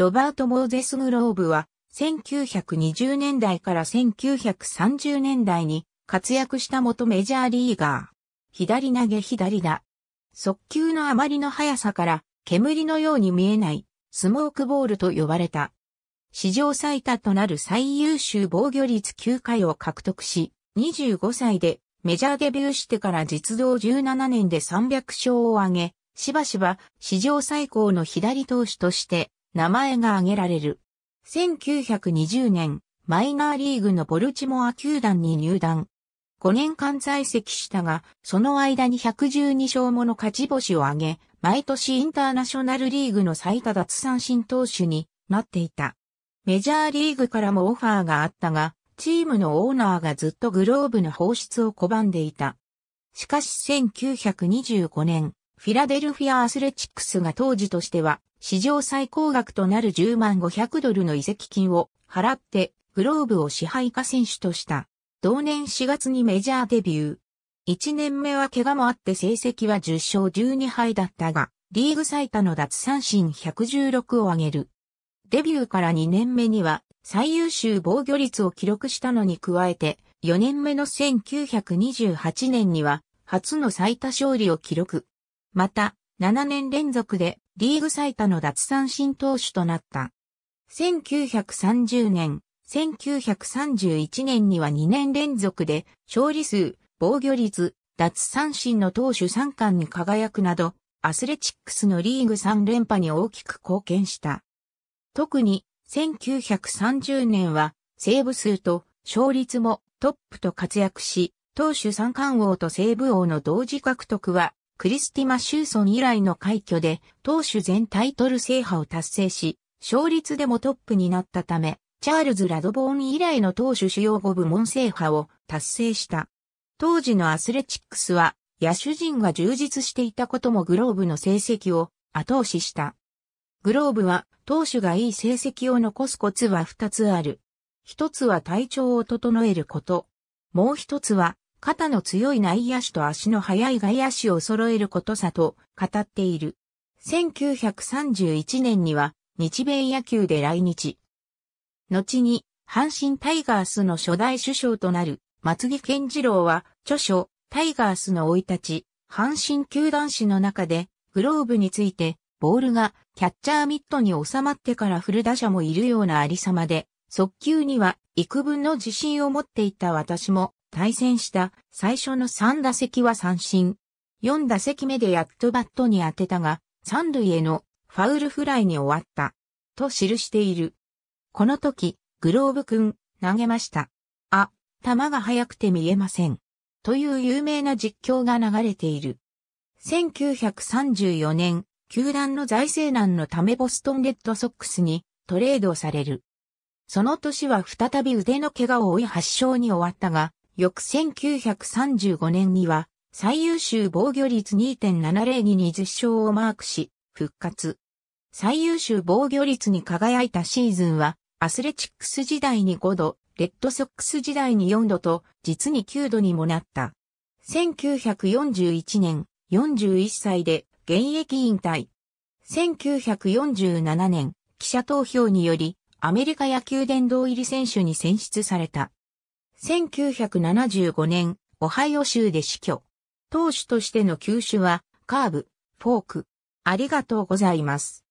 ロバート・モーゼス・グローブは、1920年代から1930年代に活躍した元メジャーリーガー。左投げ左だ。速球のあまりの速さから、煙のように見えない、スモークボールと呼ばれた。史上最多となる最優秀防御率9回を獲得し、25歳でメジャーデビューしてから実動17年で300勝を挙げ、しばしば史上最高の左投手として名前が挙げられる。1920年、マイナーリーグのボルチモア球団に入団。5年間在籍したが、その間に112勝もの勝ち星を挙げ、毎年インターナショナルリーグの最多奪三振投手になっていた。メジャーリーグからもオファーがあったが、チームのオーナーがずっとグローブの放出を拒んでいた。しかし1925年、フィラデルフィアアスレチックスが当時としては史上最高額となる10万500ドルの移籍金を払ってグローブを支配下選手とした。同年4月にメジャーデビュー。1年目は怪我もあって成績は10勝12敗だったが、リーグ最多の脱三振116を挙げる。デビューから2年目には最優秀防御率を記録したのに加えて、4年目の1928年には初の最多勝利を記録。また、7年連続でリーグ最多の奪三振投手となった。1930年、1931年には2年連続で勝利数、防御率、奪三振の投手3冠に輝くなど、アスレチックスのリーグ3連覇に大きく貢献した。特に1930年はセーブ数と勝率もトップと活躍し、投手三冠王とセーブ王の同時獲得はクリスティ・マシューソン以来の快挙で、投手全タイトル制覇を達成し、勝率でもトップになったため、チャールズ・ラドボーン以来の投手主要5部門制覇を達成した。当時のアスレチックスは、野手陣が充実していたこともグローブの成績を後押しした。グローブは、投手がいい成績を残すコツは2つある。1つは体調を整えること。もう1つは、肩の強い内野手と足の速い外野手を揃えることさと語っている。1931年には日米野球で来日。後に阪神タイガースの初代首相となる松木健次郎は著書タイガースの老い立ち、阪神球団史の中でグローブについてボールがキャッチャーミットに収まってから振る打者もいるようなありさまで、速球には幾分の自信を持っていた私も対戦した最初の3打席は三振。4打席目でやっとバットに当てたが、三塁へのファウルフライに終わった。と記している。この時、グローブ君、投げました。あ、球が速くて見えません。という有名な実況が流れている。1934年、球団の財政難のためボストンレッドソックスにトレードされる。その年は再び腕の怪我を負い発症に終わったが、翌1935年には、最優秀防御率2.70に絶0勝をマークし、復活。最優秀防御率に輝いたシーズンは、アスレチックス時代に5度、レッドソックス時代に4度と、実に9度にもなった。1941年、41歳で現役引退。1947年、記者投票により、アメリカ野球殿堂入り選手に選出された。1975年、オハイオ州で死去。投手としての球種は、カーブ、フォーク。ありがとうございます。